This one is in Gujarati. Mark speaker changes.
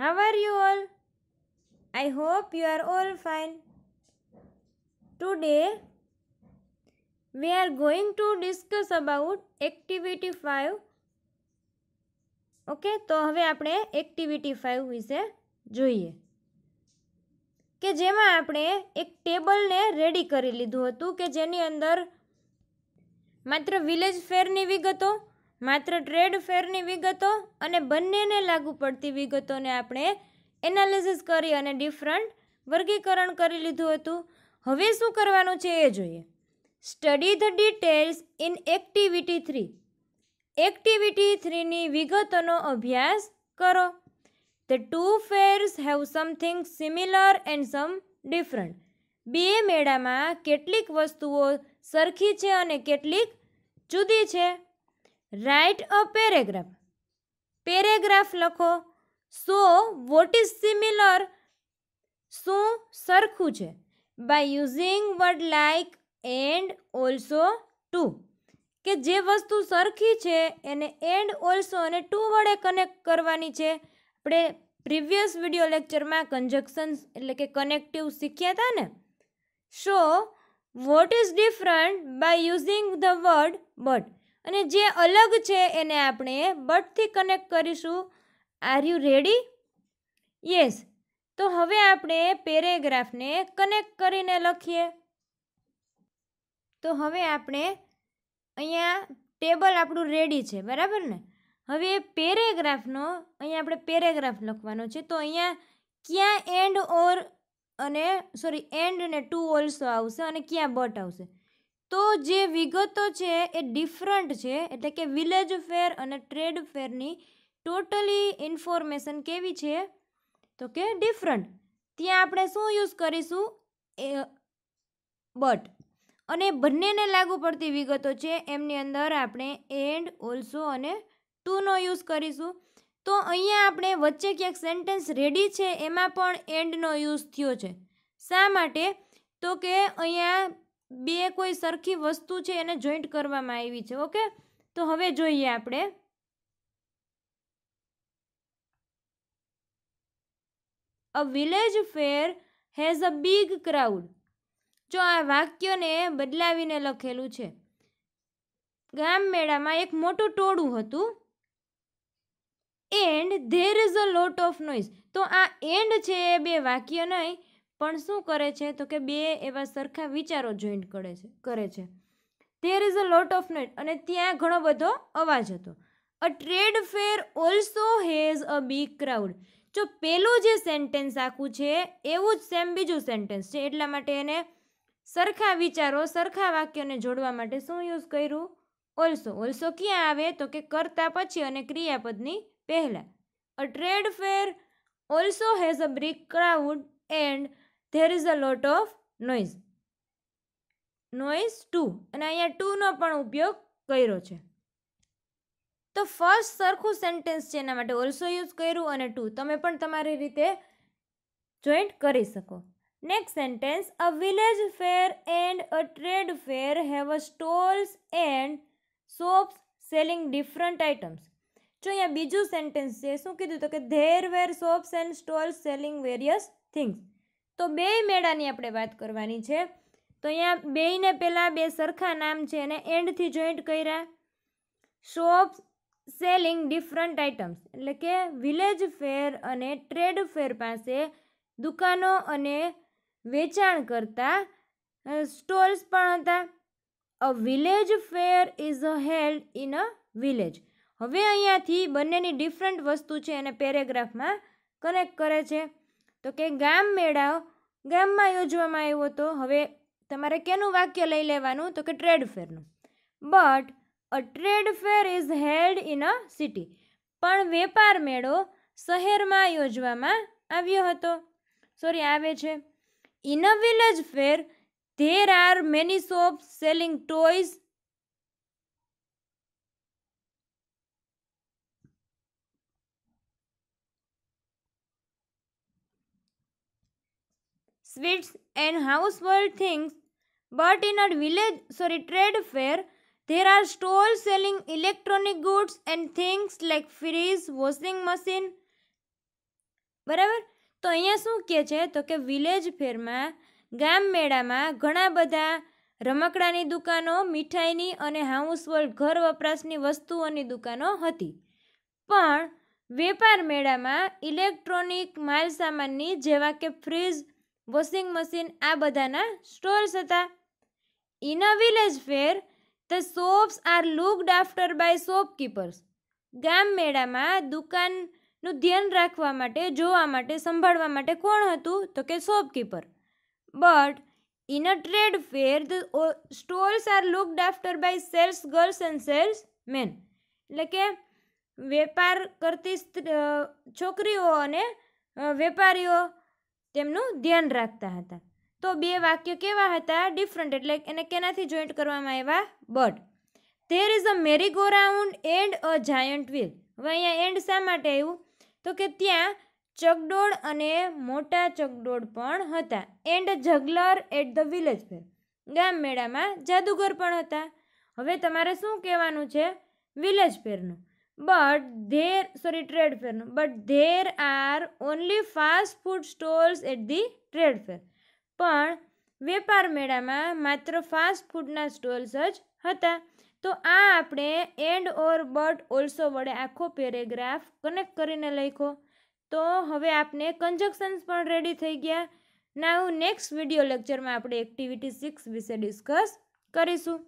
Speaker 1: How are you all? I hope you are all fine. Today we are going to discuss about activity 5. Okay તો હવે આપણે એક્ટિવિટી ફાઇવ વિશે જોઈએ કે જેમાં આપણે એક ટેબલને રેડી કરી લીધું હતું કે જેની અંદર માત્ર વિલેજ ફેરની વિગતો માત્ર ટ્રેડ ફેરની વિગતો અને બંનેને લાગુ પડતી વિગતોને આપણે એનાલિસિસ કરી અને ડિફરન્ટ વર્ગીકરણ કરી લીધું હતું હવે શું કરવાનું છે એ જોઈએ study the details in activity three activity થ્રીની વિગતોનો અભ્યાસ કરો the two fairs have something similar and some different બે મેળામાં કેટલીક વસ્તુઓ સરખી છે અને કેટલીક જુદી છે રાઇટ અ પેરેગ્રાફ પેરેગ્રાફ લખો સો વોટ ઇઝ સિમિલર શું સરખું છે by using word like and also too કે જે વસ્તુ સરખી છે એને એન્ડ ઓલ્સો અને ટુ વડે કનેક્ટ કરવાની છે આપણે પ્રિવિયસ વિડિયો લેક્ચરમાં કન્જક્શન્સ એટલે કે કનેક્ટિવ શીખ્યા હતા ને so what is different by using the word but અને જે અલગ છે એને આપણે બટથી કનેક્ટ કરીશું આર યુ રેડી યસ તો હવે આપણે પેરેગ્રાફને કનેક્ટ કરીને લખીએ તો હવે આપણે અહીંયા ટેબલ આપણું રેડી છે બરાબર ને હવે પેરેગ્રાફનો અહીંયા આપણે પેરેગ્રાફ લખવાનો છે તો અહીંયા ક્યાં એન્ડ ઓર અને સોરી એન્ડ ને ટુ ઓલ્સો આવશે અને ક્યાં બટ આવશે તો જે વિગતો છે એ ડિફરન્ટ છે એટલે કે વિલેજ ફેર અને ટ્રેડ ફેરની ટોટલી ઇન્ફોર્મેશન કેવી છે તો કે ડિફરન્ટ ત્યાં આપણે શું યુઝ કરીશું એ બટ અને બંનેને લાગુ પડતી વિગતો છે એમની અંદર આપણે એન્ડ ઓલ્સો અને ટુનો યુઝ કરીશું તો અહીંયા આપણે વચ્ચે ક્યાંક સેન્ટેન્સ રેડી છે એમાં પણ એન્ડનો યુઝ થયો છે શા માટે તો કે અહીંયા બે કોઈ સરખી વસ્તુ છે એને જોઈન્ટ કરવામાં આવી છે ઓકે તો હવે જોઈએ આપણે a village fair has a big crowd જો આ વાક્યને બદલાવીને લખેલું છે ગામ મેળામાં એક મોટું ટોળું હતું and there is a lot of noise તો આ એન્ડ છે એ બે વાક્ય નહીં પણ શું કરે છે તો કે બે એવા સરખા વિચારો જોઈન્ટ કરે છે કરે છે there is a lot of net અને ત્યાં ઘણો બધો અવાજ હતો a trade fair also has a big crowd જો પેલું જે સેન્ટેન્સ આખું છે એવું જ સેમ બીજું સેન્ટેન્સ છે એટલા માટે એને સરખા વિચારો સરખા વાક્યોને જોડવા માટે શું યુઝ કર્યું ઓલ્સો ઓલ્સો ક્યાં આવે તો કે કરતા પછી અને ક્રિયાપદની પહેલાં a trade fair also has a big crowd and there is a lot of noise noise too અને અહીંયા ટુનો પણ ઉપયોગ કર્યો છે તો ફર્સ્ટ સરખું સેન્ટેન્સ છે એના માટે ઓલ્સો યુઝ કર્યું અને ટુ તમે પણ તમારી રીતે જોઈન્ટ કરી શકો next sentence a village fair and a trade fair have a stalls and shops selling different items જો અહીંયા બીજું સેન્ટેન્સ છે શું કીધું તો કે there were shops and stalls selling various things તો બે મેળાની આપણે વાત કરવાની છે તો અહીંયા બેયને પહેલાં બે સરખા નામ છે અને એન્ડથી જોઈન્ટ કર્યા શોપ સેલિંગ ડિફરન્ટ આઇટમ્સ એટલે કે વિલેજ ફેર અને ટ્રેડ ફેર પાસે દુકાનો અને વેચાણ કરતા સ્ટોલ્સ પણ હતા a village fair is a held in a village હવે અહીંયાથી બંનેની ડિફરન્ટ વસ્તુ છે એને પેરેગ્રાફમાં કનેક્ટ કરે છે તો કે ગામ મેળા ગામમાં યોજવામાં આવ્યો હતો હવે તમારે કેનું વાક્ય લઈ લેવાનું તો કે ટ્રેડ ફેરનું but a trade fair is held in a city પણ વેપાર મેળો શહેરમાં યોજવામાં આવ્યો હતો સોરી આવે છે in a village fair there are many shop selling toys sweets and household things. But in a village, sorry, trade fair, there are stalls selling electronic goods and things like fridge, washing machine. બરાબર તો અહીંયા શું કહે છે તો કે વિલેજ ફેરમાં ગામ મેળામાં ઘણા બધા રમકડાની દુકાનો મીઠાઈની અને હાઉસહોલ્ડ ઘર વપરાશની વસ્તુઓની દુકાનો હતી પણ વેપાર મેળામાં ઇલેક્ટ્રોનિક માલસામાનની જેવા કે ફ્રીજ વોશિંગ મશીન આ બધાના સ્ટોર્સ હતા in a village fair the shops are looked after by shopkeepers ગામ મેળામાં દુકાનનું ધ્યાન રાખવા માટે જોવા માટે સંભાળવા માટે કોણ હતું તો કે shopkeeper but in a trade fair, the stores are looked after by sales girls and sales men. એટલે કે વેપાર કરતી છોકરીઓ અને વેપારીઓ તેમનું ધ્યાન રાખતા હતા તો બે વાક્ય કેવા હતા ડિફરન્ટ એટલે એને કેનાથી જોઈન્ટ કરવામાં આવ્યા but there is a merry go round and a giant wheel હવે અહીંયા એન્ડ શા માટે આવ્યું તો કે ત્યાં ચગડોળ અને મોટા ચગડોળ પણ હતા and juggler at the village fair ગામ મેળામાં જાદુગર પણ હતા હવે તમારે શું કહેવાનું છે વિલેજ ફેરનું but there sorry trade fair but there are are only fast food stalls at the trade પણ વેપાર મેળામાં માત્ર ફાસ્ટ ફૂડના સ્ટોલ્સ જ હતા તો આ આપણે એન્ડ ઓર બટ ઓલ્સો વડે આખો પેરેગ્રાફ કનેક્ટ કરીને લખ્યો તો હવે આપણે કન્જક્શન્સ પણ રેડી થઈ ગયા નાઉ નેક્સ્ટ વિડિયો લેક્ચરમાં આપણે એક્ટિવિટી સિક્સ વિશે ડિસ્કસ કરીશું